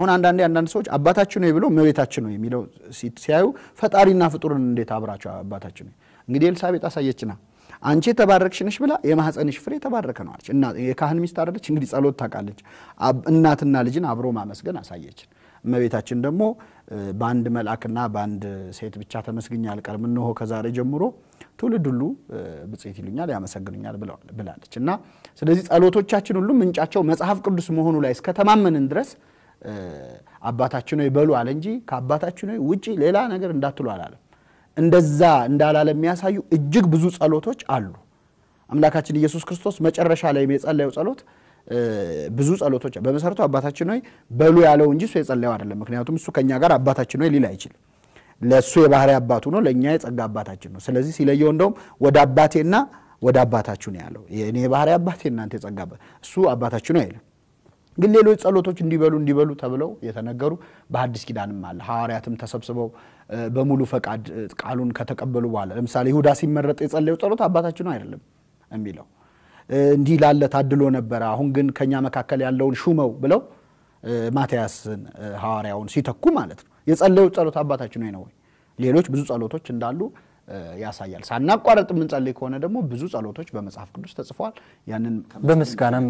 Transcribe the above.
አሁን አንዳንዴ አንዳንድ ሰዎች አባታችን ነው ብሎ እመቤታችን ነው የሚለው ሲያዩ ፈጣሪና ፍጡርን እንዴት አብራቸው አባታችን ነው። እንግዲህ ኤልሳቤጥ አሳየችና አንቺ የተባረክሽ ነሽ ብላ የማህፀንሽ ፍሬ የተባረከ ነው አለች። እና የካህን ሚስት አደለች እንግዲህ ጸሎት ታውቃለች። እናትና ልጅን አብሮ ማመስገን አሳየችን። እመቤታችን ደግሞ በአንድ መልአክና በአንድ ሴት ብቻ ተመስግኛ አልቀርም፣ እንሆ ከዛሬ ጀምሮ ትውልድ ሁሉ ብጽት ይሉኛል ያመሰግኑኛል ብላለች። እና ስለዚህ ጸሎቶቻችን ሁሉ ምንጫቸው መጽሐፍ ቅዱስ መሆኑ ላይ እስከተማመንን ድረስ አባታችን ሆይ በሉ አለ እንጂ ከአባታችን ሆይ ውጪ ሌላ ነገር እንዳትሉ አላለም። እንደዛ እንዳላለ የሚያሳዩ እጅግ ብዙ ጸሎቶች አሉ። አምላካችን ኢየሱስ ክርስቶስ መጨረሻ ላይ የጸለየው ጸሎት ብዙ ጸሎቶች በመሰረቱ አባታችን ሆይ በሉ ያለው እንጂ እሱ የጸለየው አይደለም። ምክንያቱም እሱ ከኛ ጋር አባታችን ሆይ ሊል አይችልም። ለእሱ የባህሪ አባቱ ነው፣ ለእኛ የጸጋ አባታችን ነው። ስለዚህ ሲለየው እንደውም ወደ አባቴና ወደ አባታችሁ ነው ያለው። የእኔ የባህሪ አባቴ እናንተ የጸጋ እሱ አባታችሁ ነው አይልም። ግን ሌሎች ጸሎቶች እንዲበሉ እንዲበሉ ተብለው የተነገሩ በሐዲስ ኪዳንም አለ። ሐዋርያትም ተሰብስበው በሙሉ ፈቃድ ቃሉን ከተቀበሉ በኋላ ለምሳሌ ይሁዳ ሲመረጥ የጸለዩ ጸሎት አባታችን አይደለም የሚለው እንዲህ ላለ ታድሎ ነበረ፣ አሁን ግን ከእኛ መካከል ያለውን ሹመው ብለው ማትያስን ሐዋርያውን ሲተኩ ማለት ነው የጸለዩ ጸሎት አባታችን ነው ወይ? ሌሎች ብዙ ጸሎቶች እንዳሉ ያሳያል። ሳናቋረጥ የምንጸልይ ከሆነ ደግሞ ብዙ ጸሎቶች በመጽሐፍ ቅዱስ ተጽፏል። ያንን በምስጋናም